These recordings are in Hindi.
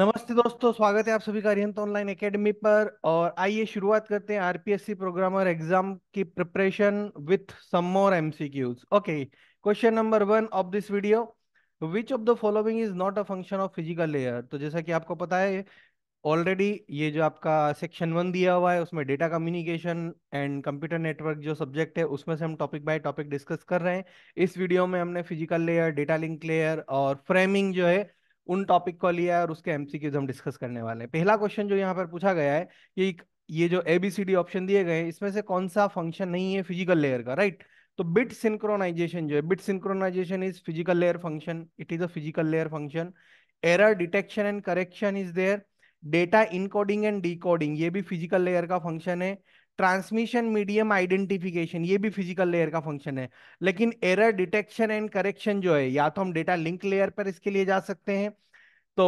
नमस्ते दोस्तों स्वागत है आप सभी का अरियंत ऑनलाइन एकेडमी पर और आइए शुरुआत करते हैं आरपीएससी प्रोग्रामर एग्जाम की preparation with some more MCQs okay question number one of this video which of the following is not a function of physical layer तो जैसा कि आपको पता है ऑलरेडी ये जो आपका सेक्शन वन दिया हुआ है उसमें data communication and computer network जो सब्जेक्ट है उसमें से हम टॉपिक बाय टॉपिक डिस्कस कर रहे हैं इस वीडियो में हमने physical layer data link layer और फ्रेमिंग जो है उन टॉपिक को लिया है और उसके एमसीक्यूज हम डिस्कस करने वाले हैं पहला क्वेश्चन जो यहाँ पर पूछा गया है कि ये जो एबीसीडी ऑप्शन दिए गए हैं इसमें से कौन सा फंक्शन नहीं है फिजिकल लेयर का राइट तो बिट सिंक्रोनाइजेशन जो है bit synchronization is physical layer function it is a physical layer function error detection and correction is there data encoding and decoding ये भी फिजिकल लेयर का फंक्शन है ट्रांसमिशन मीडियम आइडेंटिफिकेशन ये भी फिजिकल लेयर का फंक्शन है लेकिन एरर डिटेक्शन एंड करेक्शन जो है या तो हम डेटा लिंक लेयर पर इसके लिए जा सकते हैं तो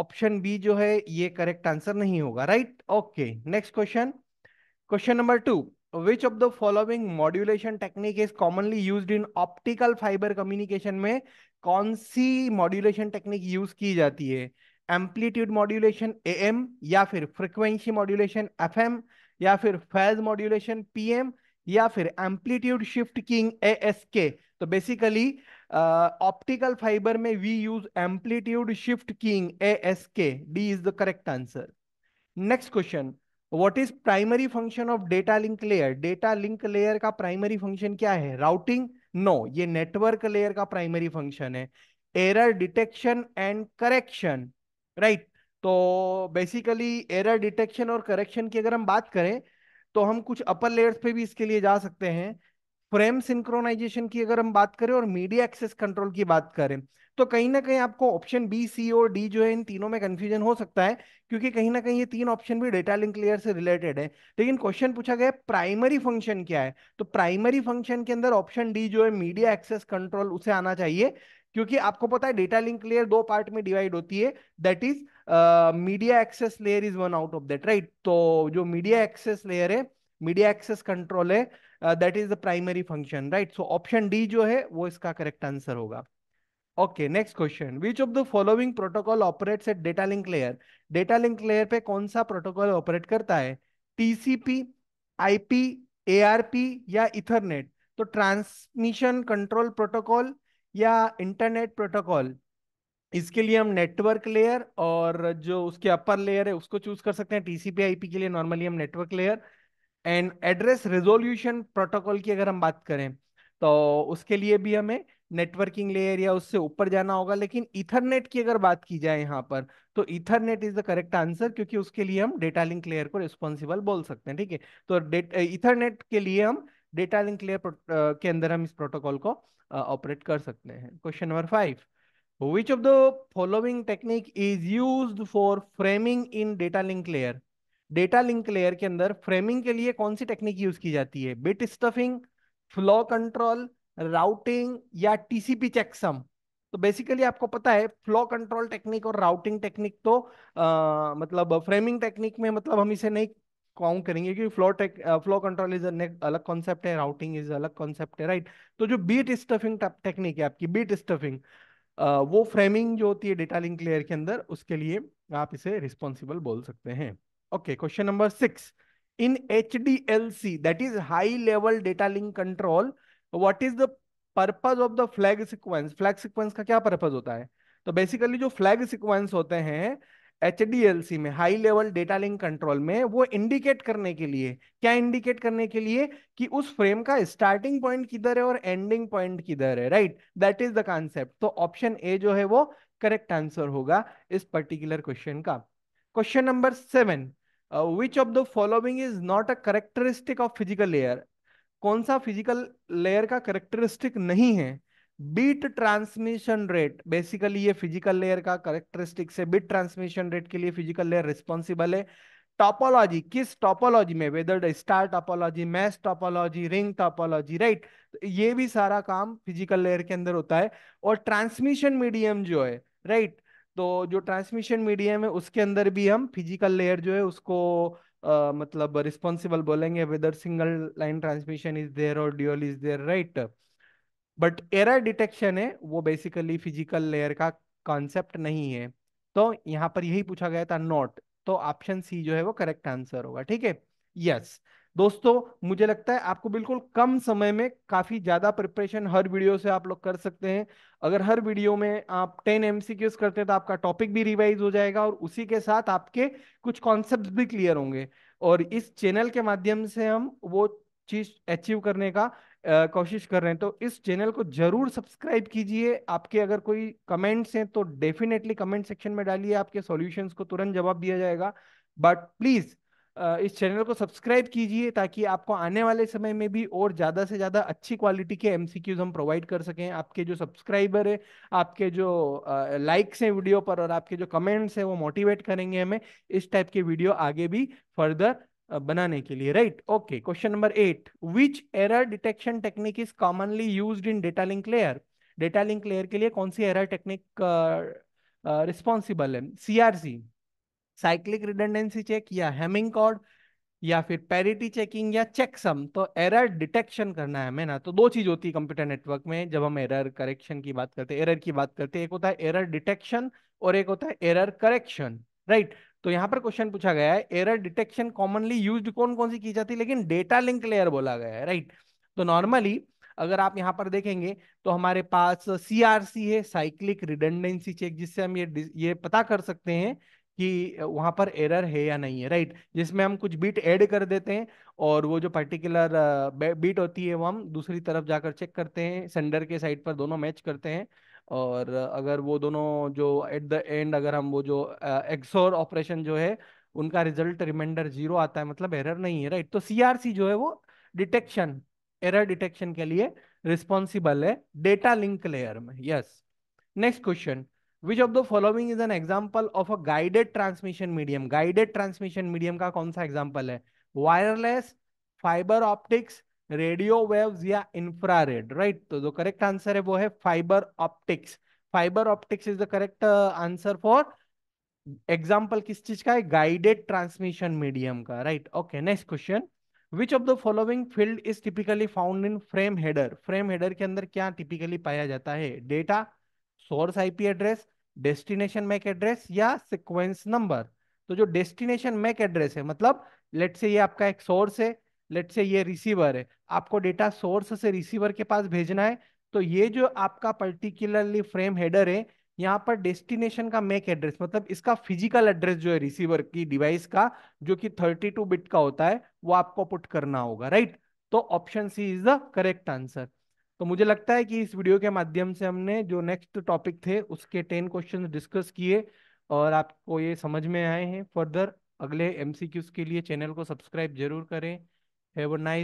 ऑप्शन बी जो है ये करेक्ट आंसर नहीं होगा right okay next question question number two which of the following modulation technique is commonly use in optical fibre communication में कौन सी मॉड्यूलेशन टेक्निक यूज की जाती है एम्पलीट्यूड मॉड्यूलेशन ए या फिर फ्रिक्वेंसी मॉड्यूलेशन एफ या फिर फैज मॉड्यूलेशन पीएम या फिर एम्पलीट्यूड शिफ्ट किंग ए तो बेसिकली ऑप्टिकल फाइबर में we use amplitude shift keying A D is the correct answer next question what is primary function of data link layer data link layer का प्राइमरी फंक्शन क्या है राउटिंग नो ये नेटवर्क लेयर का प्राइमरी फंक्शन है error detection and correction right तो बेसिकली एरर डिटेक्शन और करेक्शन की अगर हम बात करें तो हम कुछ अपर लेयर्स पे भी इसके लिए जा सकते हैं फ्रेम सिंक्रोनाइजेशन की अगर हम बात करें और मीडिया एक्सेस कंट्रोल की बात करें तो कहीं ना कहीं आपको ऑप्शन बी सी और डी जो है इन तीनों में कंफ्यूजन हो सकता है क्योंकि कहीं ना कहीं ये तीन ऑप्शन भी डेटा लिंक लेयर से रिलेटेड है लेकिन क्वेश्चन पूछा गया प्राइमरी फंक्शन क्या है तो प्राइमरी फंक्शन के अंदर ऑप्शन डी जो है मीडिया एक्सेस कंट्रोल उसे आना चाहिए क्योंकि आपको पता है डेटा लिंक लेयर दो पार्ट में डिवाइड होती है that is media access layer is one out of that right तो जो मीडिया एक्सेस लेयर है मीडिया एक्सेस कंट्रोल है that is the primary function right so option D जो है वो इसका करेक्ट आंसर होगा okay next question which of the following protocol operates at data link layer data link layer पे कौन सा प्रोटोकॉल ऑपरेट करता है टीसीपी आईपी एआरपी या इथरनेट तो ट्रांसमिशन कंट्रोल प्रोटोकॉल या इंटरनेट प्रोटोकॉल इसके लिए हम नेटवर्क लेयर और जो उसके अपर लेयर है उसको चूज कर सकते हैं टीसीपी आईपी के लिए नॉर्मली हम network layer and address resolution protocol की अगर हम बात करें तो उसके लिए भी हमें नेटवर्किंग लेयर या उससे ऊपर जाना होगा लेकिन इथरनेट की अगर बात की जाए यहाँ पर तो Ethernet is the correct answer क्योंकि उसके लिए हम डेटा लिंक लेयर को रिस्पॉन्सिबल बोल सकते हैं ठीक है तो इथरनेट के लिए हम डेटा लिंक लेयर के अंदर हम इस प्रोटोकॉल को ऑपरेट कर सकते हैं question number five which of the following technique is use for framing in data link layer data link layer के अंदर फ्रेमिंग के लिए कौन सी टेक्निक यूज की जाती है bit stuffing flow control routing या टीसीपी चेकसम तो बेसिकली आपको पता है फ्लो कंट्रोल टेक्निक और राउटिंग टेक्निक तो आ, मतलब फ्रेमिंग टेक्निक में मतलब हम इसे नहीं काउंट करेंगे क्योंकि flow tech flow control is अलग कॉन्सेप्ट है राउटिंग इज अलग कॉन्सेप्ट है राइट right? तो जो बीट स्टफिंग टेक्निक है आपकी बीट स्टफिंग वो फ्रेमिंग जो होती है डेटा लिंक लेयर के अंदर उसके लिए आप इसे रिस्पॉन्सिबल बोल सकते हैं okay question number six in H D L C that is high level data link control what is the purpose of the flag sequence flag sequence का क्या पर्पज होता है? तो बेसिकली जो फ्लैग सिक्वेंस होते हैं एच में high level data link control में वो इंडिकेट करने के लिए क्या इंडिकेट करने के लिए कि उस फ्रेम का स्टार्टिंग पॉइंट किधर है और एंडिंग पॉइंट किधर है right that is the concept तो ऑप्शन ए जो है वो करेक्ट आंसर होगा इस पर्टिकुलर क्वेश्चन का question number seven which of the following is not a characteristic of physical layer कौन सा फिजिकल लेयर का करेक्टरिस्टिक नहीं है बीट ट्रांसमिशन रेट बेसिकली ये फिजिकल लेयर का करेक्टरिस्टिक्स है बीट ट्रांसमिशन रेट के लिए फिजिकल लेयर रिस्पॉन्सिबल है टॉपोलॉजी किस टॉपोलॉजी में whether star topology mess topology ring topology right ये भी सारा काम फिजिकल लेयर के अंदर होता है और ट्रांसमिशन मीडियम जो है राइट right? तो जो ट्रांसमिशन मीडियम है उसके अंदर भी हम फिजिकल लेयर जो है उसको Uh, मतलब रिस्पॉन्सिबल बोलेंगे whether single line transmission is there और dual is there right but error detection है वो बेसिकली फिजिकल लेयर का कॉन्सेप्ट नहीं है तो यहाँ पर यही पूछा गया था नॉट तो ऑप्शन सी जो है वो करेक्ट आंसर होगा ठीक है यस दोस्तों मुझे लगता है आपको बिल्कुल कम समय में काफी ज्यादा प्रिपरेशन हर वीडियो से आप लोग कर सकते हैं अगर हर वीडियो में आप टेन एमसीक्यूज करते हैं तो आपका टॉपिक भी रिवाइज हो जाएगा और उसी के साथ आपके कुछ कॉन्सेप्ट भी क्लियर होंगे और इस चैनल के माध्यम से हम वो चीज अचीव करने का कोशिश कर रहे हैं तो इस चैनल को जरूर सब्सक्राइब कीजिए आपके अगर कोई कमेंट्स हैं तो डेफिनेटली कमेंट सेक्शन में डालिए आपके सॉल्यूशंस को तुरंत जवाब दिया जाएगा बट प्लीज़ इस चैनल को सब्सक्राइब कीजिए ताकि आपको आने वाले समय में भी और ज़्यादा से ज़्यादा अच्छी क्वालिटी के एमसीक्यूज हम प्रोवाइड कर सकें आपके जो सब्सक्राइबर है आपके जो लाइक्स हैं वीडियो पर और आपके जो कमेंट्स हैं वो मोटिवेट करेंगे हमें इस टाइप के वीडियो आगे भी फर्दर बनाने के लिए right okay question number eight which error detection technique is commonly use in data link layer data link layer के लिए कौन सी एरर टेक्निक रिस्पॉन्सिबल है सीआरसी साइक्लिक रिडेंडेंसी चेक या हेमिंग कॉर्ड या फिर पैरिटी चेकिंग या चेकसम तो एरर डिटेक्शन करना है मैं ना तो दो चीज होती है कंप्यूटर नेटवर्क में जब हम एरर करेक्शन की बात करते हैं एरर की बात करते हैं एक होता है एरर डिटेक्शन और एक होता है एरर करेक्शन राइट तो यहां पर क्वेश्चन पूछा गया है एरर डिटेक्शन कॉमनली यूज कौन कौन सी की जाती है लेकिन डेटा लिंक लेयर बोला गया है राइट तो नॉर्मली अगर आप यहां पर देखेंगे तो हमारे पास सीआरसी है साइक्लिक रिडेंडेंसी चेक जिससे हम ये ये पता कर सकते हैं कि वहां पर एरर है या नहीं है राइट जिसमें हम कुछ बीट ऐड कर देते हैं और वो जो पर्टिकुलर बीट होती है वो हम दूसरी तरफ जाकर चेक करते हैं सेंडर के साइड पर दोनों मैच करते हैं और अगर वो दोनों जो एट द एंड अगर हम वो जो एक्सोर ऑपरेशन जो है उनका रिजल्ट रिमाइंडर जीरो आता है मतलब एरर नहीं है राइट तो सीआरसी जो है वो डिटेक्शन एरर डिटेक्शन के लिए रिस्पॉन्सिबल है डेटा लिंक लेयर में yes next question which of the following is an example of a guided transmission medium guided transmission medium का कौन सा एग्जाम्पल है wireless fibre optics radio waves या इंफ्रारेड राइट तो जो करेक्ट आंसर है वो है fibre optics fibre optics is the correct answer for example किस चीज का है गाइडेड ट्रांसमिशन मीडियम का right okay next question which of the following field is typically found in frame header frame header के अंदर क्या टिपिकली पाया जाता है data source IP address destination MAC address या सिक्वेंस नंबर तो जो डेस्टिनेशन मैक एड्रेस है मतलब लेट से ये आपका एक सोर्स है लेट से ये रिसीवर है आपको डेटा सोर्स से रिसीवर के पास भेजना है तो ये जो आपका पर्टिकुलरली फ्रेम हेडर है यहाँ पर डेस्टिनेशन का मेक एड्रेस मतलब इसका फिजिकल एड्रेस जो है रिसीवर की डिवाइस का जो कि 32 बिट का होता है वो आपको पुट करना होगा राइट तो option C is the correct answer तो मुझे लगता है कि इस वीडियो के माध्यम से हमने जो नेक्स्ट टॉपिक थे उसके टेन क्वेश्चन डिस्कस किए और आपको ये समझ में आए हैं फर्दर अगले एमसीक्यूज के लिए चैनल को सब्सक्राइब जरूर करें Have a nice